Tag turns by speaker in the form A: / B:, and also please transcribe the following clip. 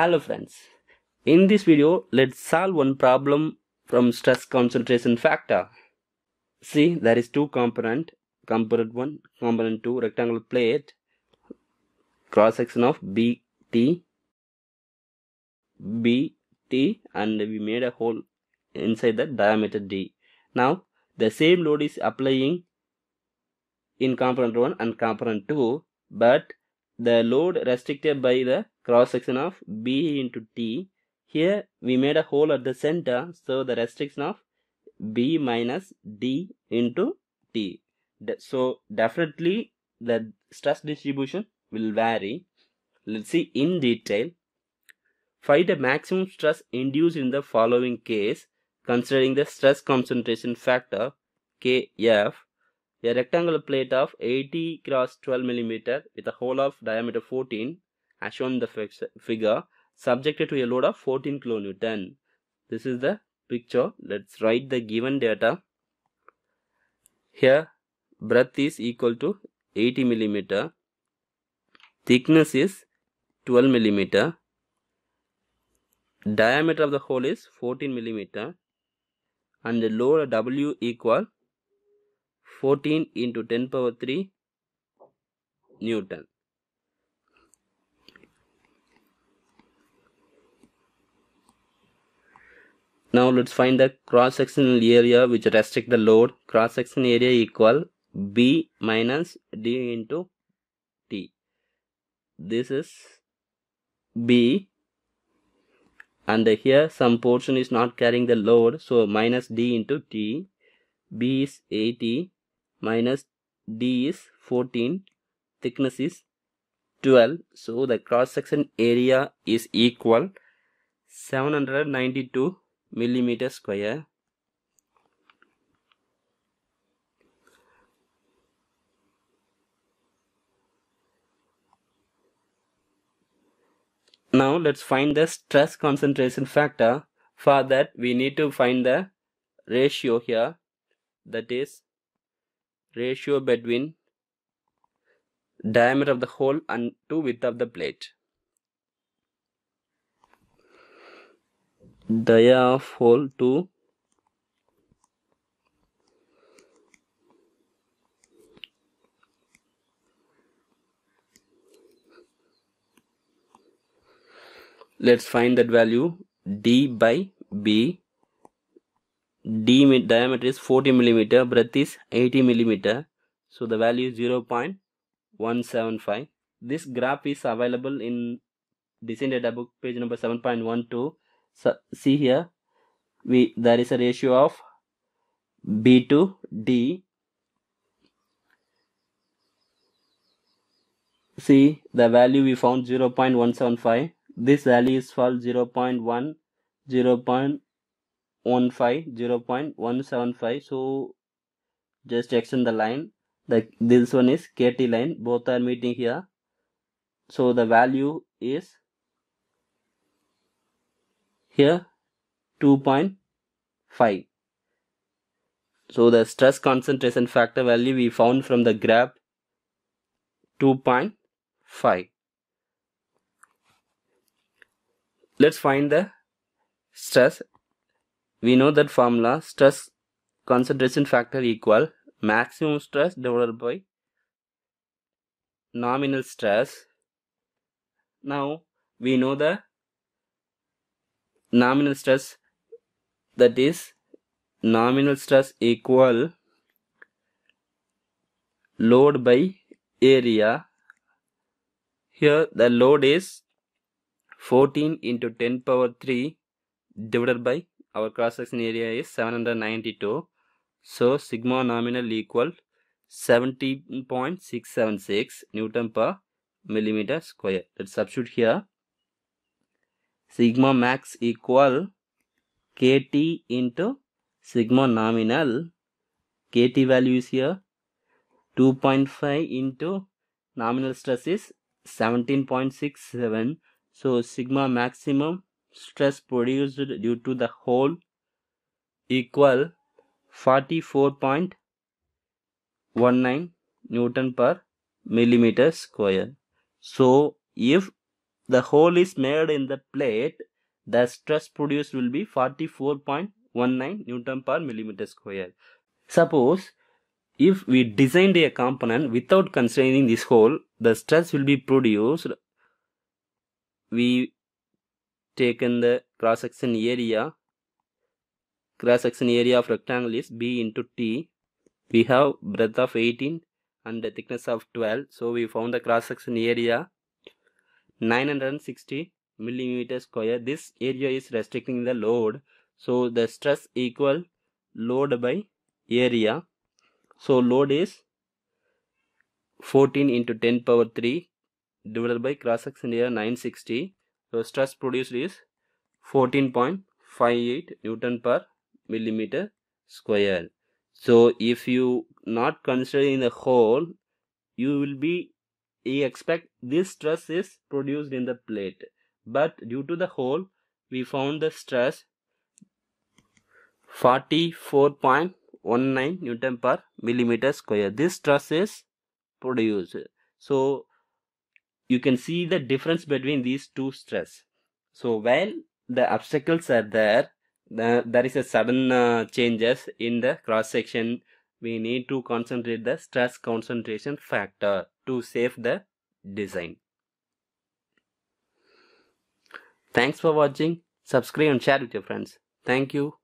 A: Hello friends, in this video let's solve one problem from stress concentration factor. See there is two component, component 1, component 2 rectangular plate, cross section of BT, BT and we made a hole inside the diameter D. Now the same load is applying in component 1 and component 2 but the load restricted by the cross section of B into T. Here we made a hole at the center, so the restriction of B minus D into T. So definitely the stress distribution will vary. Let's see in detail. Find the maximum stress induced in the following case considering the stress concentration factor Kf. A rectangular plate of 80 cross 12 mm with a hole of diameter 14 as shown in the figure subjected to a load of 14 kilonewton. This is the picture. Let's write the given data. Here breadth is equal to 80 millimeter. Thickness is 12 millimeter. Diameter of the hole is 14 millimeter. And the load W equal 14 into 10 power 3 Newton. Now let's find the cross-sectional area which restrict the load. Cross-section area equal B minus D into T. This is B and here some portion is not carrying the load so minus D into T. B is 80 minus D is 14 thickness is 12 so the cross section area is equal 792 millimeter square Now let's find the stress concentration factor. For that we need to find the ratio here that is ratio between diameter of the hole and to width of the plate. fall to let's find that value d by b d diameter is 40 millimeter breadth is 80 millimeter so the value is 0.175 this graph is available in design data book page number 7.12 so see here we there is a ratio of b to d see the value we found 0 0.175 this value is for 0 0.1 0 0.15 0 0.175 so just extend the line the this one is kt line both are meeting here so the value is here 2.5 so the stress concentration factor value we found from the graph 2.5 let's find the stress we know that formula stress concentration factor equal maximum stress divided by nominal stress now we know the nominal stress that is nominal stress equal load by area here the load is 14 into 10 power 3 divided by our cross section area is 792 so sigma nominal equal 70.676 newton per millimeter square let's substitute here sigma max equal kt into sigma nominal kt value is here 2.5 into nominal stress is 17.67 so sigma maximum stress produced due to the hole equal 44.19 newton per millimeter square so if the hole is made in the plate, the stress produced will be 44.19 Newton per millimeter square. Suppose if we designed a component without constraining this hole, the stress will be produced. We taken the cross section area. Cross section area of rectangle is B into T. We have breadth of 18 and the thickness of 12. So we found the cross section area 960 millimeter square this area is restricting the load so the stress equal load by area so load is 14 into 10 power 3 divided by cross section area 960 so stress produced is 14.58 newton per millimeter square so if you not considering the hole, you will be we expect this stress is produced in the plate but due to the hole we found the stress 44.19 newton per millimeter square this stress is produced so you can see the difference between these two stress so when the obstacles are there the, there is a sudden uh, changes in the cross section we need to concentrate the stress concentration factor to save the design. Thanks for watching. Subscribe and share with your friends. Thank you.